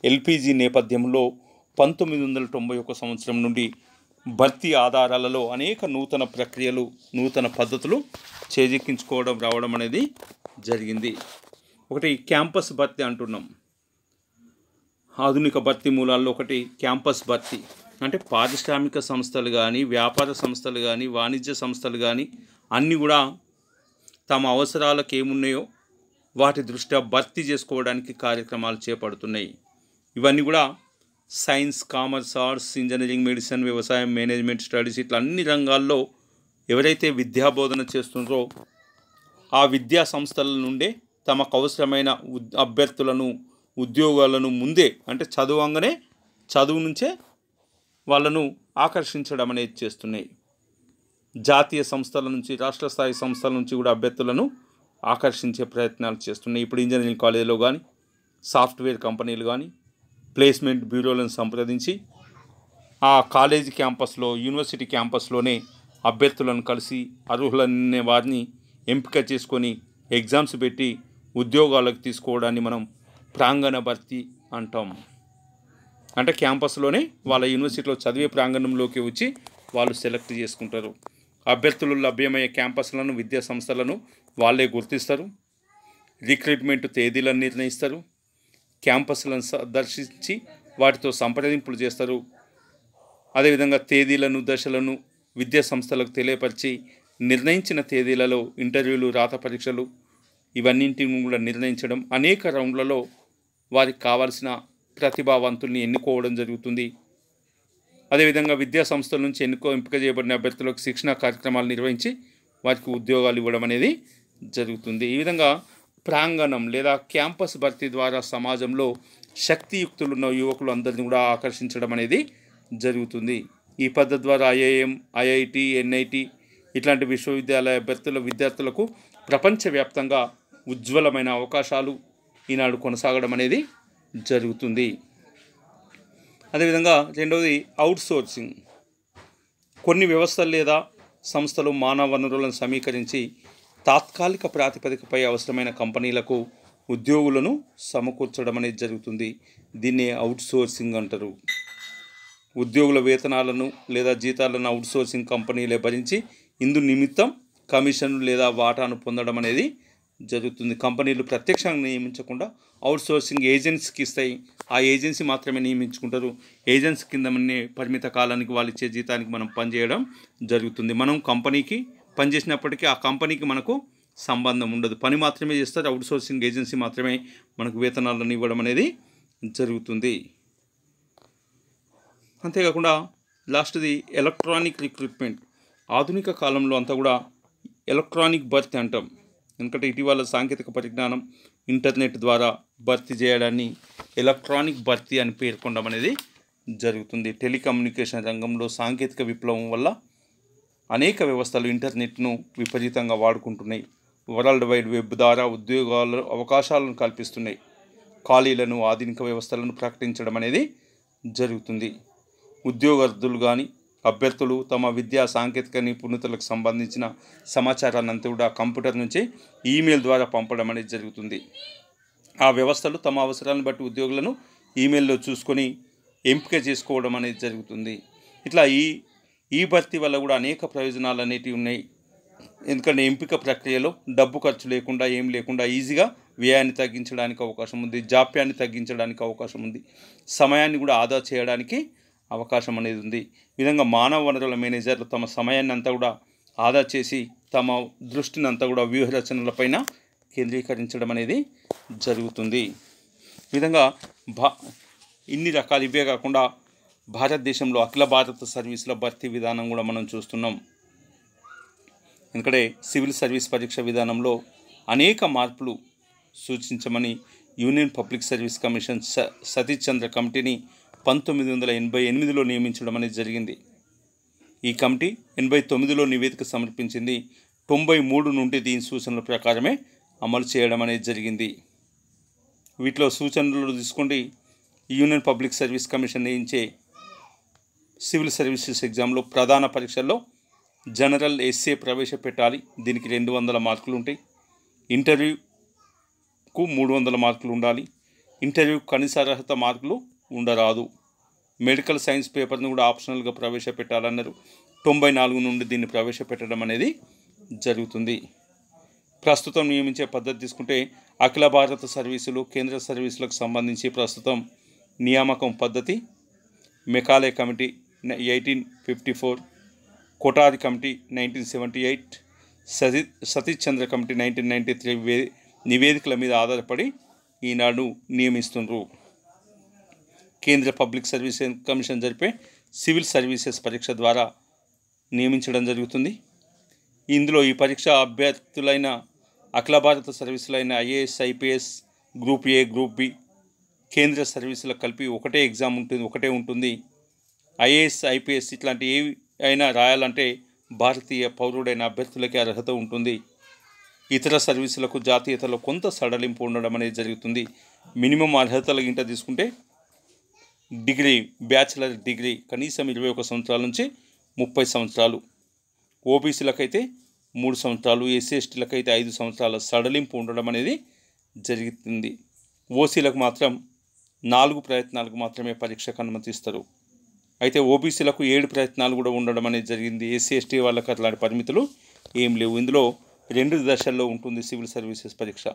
ఎల్పిజి నేపథ్యంలో పంతొమ్మిది వందల తొంభై ఒక సంవత్సరం నుండి భర్తీ ఆధారాలలో అనేక నూతన ప్రక్రియలు నూతన పద్ధతులు చేజెక్కించుకోవడం రావడం అనేది జరిగింది ఒకటి క్యాంపస్ భర్తీ అంటున్నాం ఆధునిక భర్తీ మూలాల్లో ఒకటి క్యాంపస్ భర్తీ అంటే పారిశ్రామిక సంస్థలు కానీ వ్యాపార సంస్థలు కానీ వాణిజ్య సంస్థలు కానీ అన్నీ కూడా తమ అవసరాలకు ఏమున్నాయో వాటి దృష్ట్యా భర్తీ చేసుకోవడానికి కార్యక్రమాలు చేపడుతున్నాయి ఇవన్నీ కూడా science commerce arts engineering medicine వ్యవసాయం మేనేజ్మెంట్ స్టడీస్ ఇట్లా అన్ని రంగాల్లో ఎవరైతే విద్యాబోధన చేస్తుందో ఆ విద్యా సంస్థల నుండే తమకు అవసరమైన అభ్యర్థులను ఉద్యోగాలను ముందే అంటే చదువంగానే చదువు నుంచే వాళ్ళను ఆకర్షించడం అనేది చేస్తున్నాయి జాతీయ సంస్థల నుంచి రాష్ట్ర స్థాయి సంస్థల నుంచి కూడా అభ్యర్థులను ఆకర్షించే ప్రయత్నాలు చేస్తున్నాయి ఇప్పుడు ఇంజనీరింగ్ కాలేజీలో కానీ సాఫ్ట్వేర్ కంపెనీలు కానీ ప్లేస్మెంట్ బ్యూరోలను సంప్రదించి ఆ కాలేజీ క్యాంపస్లో యూనివర్సిటీ క్యాంపస్లోనే అభ్యర్థులను కలిసి అర్హులనే వారిని ఎంపిక చేసుకొని ఎగ్జామ్స్ పెట్టి ఉద్యోగాలకు తీసుకోవడాన్ని మనం ప్రాంగణ భర్తీ అంటాం అంటే క్యాంపస్లోనే వాళ్ళ యూనివర్సిటీలో చదివే ప్రాంగణంలోకి వచ్చి వాళ్ళు సెలెక్ట్ చేసుకుంటారు అభ్యర్థులు లభ్యమయ్యే క్యాంపస్లను విద్యా సంస్థలను వాళ్ళే గుర్తిస్తారు రిక్రూట్మెంట్ తేదీలను నిర్ణయిస్తారు క్యాంపస్లను దర్శించి వాటితో సంప్రదింపులు చేస్తారు అదేవిధంగా తేదీలను దశలను విద్యా సంస్థలకు తెలియపరిచి నిర్ణయించిన తేదీలలో ఇంటర్వ్యూలు రాత పరీక్షలు ఇవన్నింటిని కూడా నిర్ణయించడం అనేక రౌండ్లలో వారికి కావాల్సిన ప్రతిభావంతుల్ని ఎన్నుకోవడం జరుగుతుంది అదేవిధంగా విద్యా సంస్థల నుంచి ఎన్నుకో ఎంపిక చేయబడిన అభ్యర్థులకు శిక్షణ కార్యక్రమాలు నిర్వహించి వారికి ఉద్యోగాలు ఇవ్వడం అనేది జరుగుతుంది ఈ విధంగా ప్రాంగణం లేదా క్యాంపస్ భర్తీ ద్వారా సమాజంలో శక్తియుక్తులు ఉన్న యువకులు అందరిని కూడా ఆకర్షించడం అనేది జరుగుతుంది ఈ పద్ధతి ద్వారా ఐఐఎం ఐఐటి ఎన్ఐటి ఇట్లాంటి విశ్వవిద్యాలయ అభ్యర్థుల విద్యార్థులకు ప్రపంచవ్యాప్తంగా ఉజ్వలమైన అవకాశాలు ఈనాడు కొనసాగడం అనేది జరుగుతుంది అదేవిధంగా రెండవది అవుట్సోర్సింగ్ కొన్ని వ్యవస్థలు లేదా సంస్థలు మానవ వనరులను సమీకరించి తాత్కాలిక ప్రాతిపదికపై అవసరమైన కంపెనీలకు ఉద్యోగులను సమకూర్చడం అనేది జరుగుతుంది దీన్ని అవుట్సోర్సింగ్ అంటారు ఉద్యోగుల వేతనాలను లేదా జీతాలను అవుట్సోర్సింగ్ కంపెనీలే భరించి ఇందు నిమిత్తం కమిషన్ లేదా వాటాను పొందడం అనేది జరుగుతుంది కంపెనీలు ప్రత్యక్షంగా నియమించకుండా అవుట్సోర్సింగ్ ఏజెన్సీకి ఇస్తాయి ఆ ఏజెన్సీ మాత్రమే నియమించుకుంటారు ఏజెన్సీ కింద పరిమిత కాలానికి వాళ్ళు ఇచ్చే జీతానికి మనం పనిచేయడం జరుగుతుంది మనం కంపెనీకి పనిచేసినప్పటికీ ఆ కంపెనీకి మనకు సంబంధం ఉండదు పని మాత్రమే చేస్తారు అవుట్సోర్సింగ్ ఏజెన్సీ మాత్రమే మనకు వేతనాలను ఇవ్వడం అనేది జరుగుతుంది అంతేకాకుండా లాస్ట్ది ఎలక్ట్రానిక్ రిక్రూట్మెంట్ ఆధునిక కాలంలో అంతా కూడా ఎలక్ట్రానిక్ బర్త్ అంటాం ఎందుకంటే ఇటీవల సాంకేతిక పరిజ్ఞానం ఇంటర్నెట్ ద్వారా భర్తీ చేయడాన్ని ఎలక్ట్రానిక్ భర్తీ అని పేర్కొనడం అనేది జరుగుతుంది టెలికమ్యూనికేషన్ రంగంలో సాంకేతిక విప్లవం వల్ల అనేక వ్యవస్థలు ఇంటర్నెట్ను విపరీతంగా వాడుకుంటున్నాయి వరల్డ్ వైడ్ వెబ్ ద్వారా ఉద్యోగాల అవకాశాలను కల్పిస్తున్నాయి ఖాళీలను ఆధునిక వ్యవస్థలను ప్రకటించడం అనేది జరుగుతుంది ఉద్యోగార్థులు కానీ అభ్యర్థులు తమ విద్యా సాంకేతిక నిపుణతలకు సంబంధించిన సమాచారాన్ని అంతా కూడా కంప్యూటర్ నుంచి ఈమెయిల్ ద్వారా పంపడం అనేది జరుగుతుంది ఆ వ్యవస్థలు తమ అవసరాలను బట్టి ఉద్యోగులను ఈమెయిల్లో చూసుకొని ఎంపిక చేసుకోవడం అనేది జరుగుతుంది ఇట్లా ఈ ఈ భర్తీ వల్ల కూడా అనేక ప్రయోజనాలు అనేటివి ఉన్నాయి ఎందుకంటే ఎంపిక ప్రక్రియలో డబ్బు ఖర్చు లేకుండా ఏం లేకుండా ఈజీగా వ్యయాన్ని తగ్గించడానికి అవకాశం ఉంది జాప్యాన్ని తగ్గించడానికి అవకాశం ఉంది సమయాన్ని కూడా ఆదా చేయడానికి అవకాశం అనేది ఉంది విధంగా మానవ వనరుల మేనేజర్లు తమ సమయాన్ని అంతా కూడా ఆదా చేసి తమ దృష్టిని అంతా కూడా వ్యూహరచనలపైన కేంద్రీకరించడం అనేది జరుగుతుంది విధంగా భా ఇన్ని రకాలు ఇవే కాకుండా భారతదేశంలో అఖిల భారత సర్వీసుల భర్తీ విధానం కూడా మనం చూస్తున్నాం ఎందుకంటే సివిల్ సర్వీస్ పరీక్ష విధానంలో అనేక మార్పులు సూచించమని union public service commission Satish Chandra కమిటీని పంతొమ్మిది వందల ఎనభై ఎనిమిదిలో నియమించడం అనేది జరిగింది ఈ కమిటీ ఎనభై తొమ్మిదిలో నివేదిక సమర్పించింది తొంభై మూడు నుండి దీని సూచనల ప్రకారమే అమలు చేయడం అనేది జరిగింది వీటిలో సూచనలు తీసుకోండి యూనియన్ పబ్లిక్ సర్వీస్ కమిషన్ నియించే సివిల్ సర్వీసెస్ ఎగ్జామ్లో ప్రధాన పరీక్షల్లో జనరల్ ఎస్ఏ ప్రవేశపెట్టాలి దీనికి రెండు వందల మార్కులు ఉంటాయి ఇంటర్వ్యూకు మూడు వందల మార్కులు ఉండాలి ఇంటర్వ్యూ కనీస అర్హత మార్కులు ఉండరాదు మెడికల్ సైన్స్ పేపర్ను కూడా ఆప్షనల్గా ప్రవేశపెట్టాలన్నారు తొంభై నాలుగు నుండి దీన్ని ప్రవేశపెట్టడం అనేది జరుగుతుంది ప్రస్తుతం నియమించే పద్ధతి తీసుకుంటే అఖిల భారత సర్వీసులు కేంద్ర సర్వీసులకు సంబంధించి ప్రస్తుతం నియామకం పద్ధతి Macaulay committee eighteen fifty four Kothari committee nineteen seventy eight సతీ Satish Chandra committee nineteen ninety three వే నివేదికల మీద ఆధారపడి ఈనాడు నియమిస్తున్నారు కేంద్ర పబ్లిక్ సర్వీస్ కమిషన్ జరిపే సివిల్ సర్వీసెస్ పరీక్ష ద్వారా నియమించడం జరుగుతుంది ఇందులో ఈ పరీక్ష అభ్యర్థులైన అఖిల భారత సర్వీసులైన IAS IPS group A group B కేంద్ర సర్వీసులకు కలిపి ఒకటే ఎగ్జామ్ ఉంటుంది ఒకటే ఉంటుంది ఐఏఎస్ ఐపీఎస్ ఇట్లాంటి ఏవి అయినా రాయాలంటే భారతీయ పౌరుడైన అభ్యర్థులకే అర్హత ఉంటుంది ఇతర సర్వీసులకు జాతీయతలో కొంత సడలింపు ఉండడం అనేది జరుగుతుంది మినిమం అర్హతల గింట తీసుకుంటే డిగ్రీ బ్యాచిలర్ డిగ్రీ కనీసం ఇరవై ఒక సంవత్సరాల నుంచి ముప్పై సంవత్సరాలు ఓబీసీలకైతే మూడు సంవత్సరాలు ఎస్సీ ఐదు సంవత్సరాల సడలింపు ఉండడం అనేది జరుగుతుంది ఓసీలకు మాత్రం నాలుగు ప్రయత్నాలకు మాత్రమే పరీక్షకు అనుమతిస్తారు అయితే ఓబీసీలకు ఏడు ప్రయత్నాలు కూడా ఉండడం అనేది జరిగింది ఎస్సీ ఎస్టీ వాళ్ళకి అట్లాంటి పరిమితులు ఏం లేవు ఇందులో రెండు దశల్లో ఉంటుంది సివిల్ సర్వీసెస్ పరీక్ష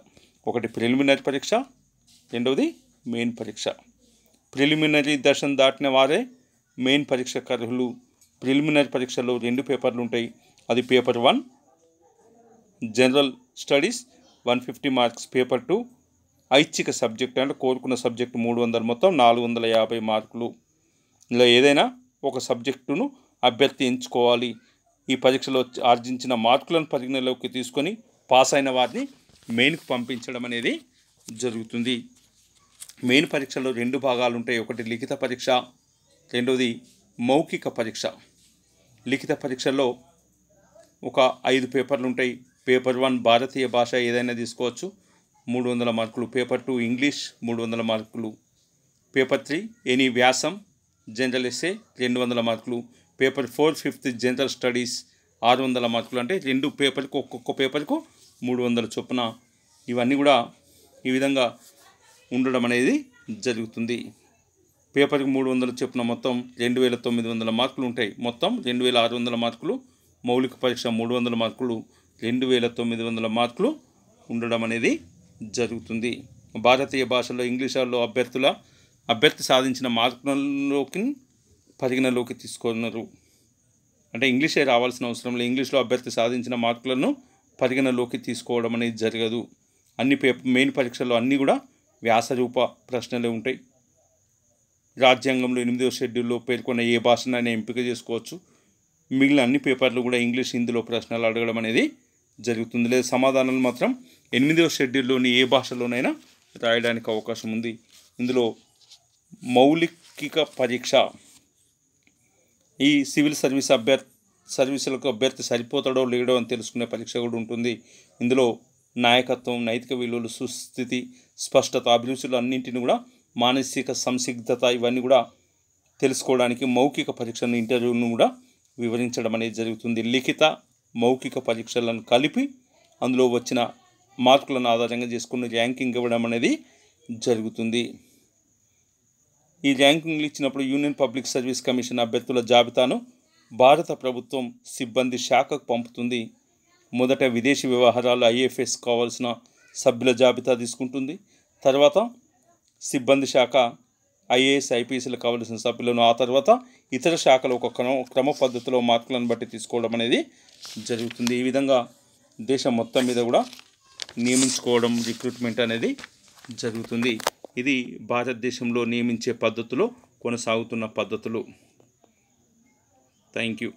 ఒకటి ప్రిలిమినరీ పరీక్ష రెండవది మెయిన్ పరీక్ష ప్రిలిమినరీ దశను దాటిన వారే మెయిన్ పరీక్ష అర్హులు ప్రిలిమినరీ పరీక్షలో రెండు పేపర్లు ఉంటాయి అది paper one general studies one fifty marks paper two ఐచ్ఛిక సబ్జెక్ట్ అంటే కోరుకున్న సబ్జెక్టు మూడు వందలు మొత్తం నాలుగు వందల యాభై మార్కులు ఇలా ఏదైనా ఒక సబ్జెక్టును అభ్యర్థి ఎంచుకోవాలి ఈ పరీక్షలో ఆర్జించిన మార్కులను పరిగణలోకి తీసుకొని పాస్ అయిన వారిని మెయిన్కి పంపించడం అనేది జరుగుతుంది మెయిన్ పరీక్షలో రెండు భాగాలు ఉంటాయి ఒకటి లిఖిత పరీక్ష రెండోది మౌఖిక పరీక్ష లిఖిత పరీక్షలో ఒక ఐదు పేపర్లు ఉంటాయి పేపర్ వన్ భారతీయ భాష ఏదైనా తీసుకోవచ్చు మూడు వందల మార్కులు పేపర్ టూ ఇంగ్లీష్ మూడు వందల మార్కులు పేపర్ త్రీ ఎనీ వ్యాసం జనరల్ ఎస్ఏ రెండు వందల మార్కులు paper four fifth general studies ఆరు వందల మార్కులు అంటే రెండు పేపర్కు ఒక్కొక్క పేపర్కు మూడు వందల చొప్పున ఇవన్నీ కూడా ఈ విధంగా ఉండడం అనేది జరుగుతుంది పేపర్కి మూడు వందల చెప్పిన మొత్తం రెండు వేల తొమ్మిది వందల మార్కులు ఉంటాయి మొత్తం రెండు వేల ఆరు వందల మార్కులు మౌలిక పరీక్ష మూడు వందల మార్కులు రెండు వేల తొమ్మిది వందల మార్కులు ఉండడం అనేది జరుగుతుంది భారతీయ భాషలో ఇంగ్లీషులో అభ్యర్థుల అభ్యర్థి సాధించిన మార్కులలోకి పరిగణలోకి తీసుకున్నారు అంటే ఇంగ్లీషే రావాల్సిన అవసరం లేదు ఇంగ్లీష్లో అభ్యర్థి సాధించిన మార్కులను పరిగణలోకి తీసుకోవడం అనేది జరగదు అన్ని పేపర్ మెయిన్ పరీక్షల్లో అన్నీ కూడా వ్యాసరూప ప్రశ్నలు ఉంటాయి రాజ్యాంగంలో ఎనిమిదవ షెడ్యూల్లో పేర్కొన్న ఏ భాషనైనా ఎంపిక చేసుకోవచ్చు మిగిలిన అన్ని పేపర్లు కూడా ఇంగ్లీష్ హిందీలో ప్రశ్నలు అడగడం అనేది జరుగుతుంది లేదా సమాధానాలు మాత్రం ఎనిమిదవ షెడ్యూల్లోని ఏ భాషలోనైనా రాయడానికి అవకాశం ఉంది ఇందులో మౌలిక పరీక్ష ఈ సివిల్ సర్వీస్ అభ్యర్థి సర్వీసులకు అభ్యర్థి సరిపోతాడో లేడో అని తెలుసుకునే పరీక్ష కూడా ఉంటుంది ఇందులో నాయకత్వం నైతిక విలువలు సుస్థితి స్పష్టత అభిరుచులు అన్నింటిని కూడా మానసిక సంసిగ్ధత ఇవన్నీ కూడా తెలుసుకోవడానికి మౌఖిక పరీక్షను ఇంటర్వ్యూను కూడా వివరించడం అనేది జరుగుతుంది లిఖిత మౌఖిక పరీక్షలను కలిపి అందులో వచ్చిన మార్కులను ఆధారంగా చేసుకుని ర్యాంకింగ్ ఇవ్వడం అనేది జరుగుతుంది ఈ ర్యాంకింగ్లు ఇచ్చినప్పుడు యూనియన్ పబ్లిక్ సర్వీస్ కమిషన్ అభ్యర్థుల జాబితాను భారత ప్రభుత్వం సిబ్బంది శాఖకు పంపుతుంది మొదట విదేశీ వ్యవహారాలు ఐఎఫ్ఎస్ కావాల్సిన సభ్యుల జాబితా తీసుకుంటుంది తర్వాత సిబ్బంది శాఖ ఐఏఎస్ ఐపీఎస్లు కావలసిన సభ్యులను ఆ తర్వాత ఇతర శాఖలు ఒక క్రమ క్రమ పద్ధతిలో మార్కులను బట్టి తీసుకోవడం అనేది జరుగుతుంది ఈ విధంగా దేశం మొత్తం మీద కూడా నియమించుకోవడం రిక్రూట్మెంట్ అనేది జరుగుతుంది ఇది భారతదేశంలో నియమించే పద్ధతిలో కొనసాగుతున్న పద్ధతులు థ్యాంక్ యూ